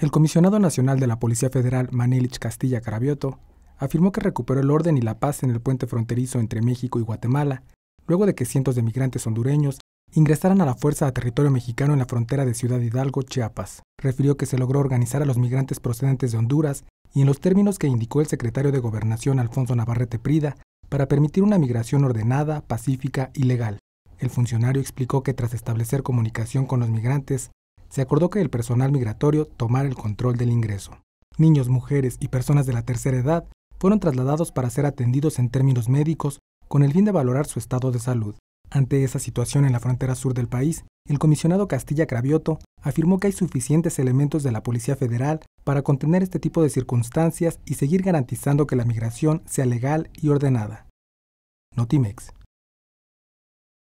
El comisionado nacional de la Policía Federal, Manilich Castilla Carabioto, afirmó que recuperó el orden y la paz en el puente fronterizo entre México y Guatemala, luego de que cientos de migrantes hondureños ingresaran a la fuerza a territorio mexicano en la frontera de Ciudad Hidalgo, Chiapas. Refirió que se logró organizar a los migrantes procedentes de Honduras y en los términos que indicó el secretario de Gobernación Alfonso Navarrete Prida para permitir una migración ordenada, pacífica y legal. El funcionario explicó que tras establecer comunicación con los migrantes, se acordó que el personal migratorio tomara el control del ingreso. Niños, mujeres y personas de la tercera edad fueron trasladados para ser atendidos en términos médicos con el fin de valorar su estado de salud. Ante esa situación en la frontera sur del país, el comisionado Castilla Cravioto afirmó que hay suficientes elementos de la Policía Federal para contener este tipo de circunstancias y seguir garantizando que la migración sea legal y ordenada. Notimex.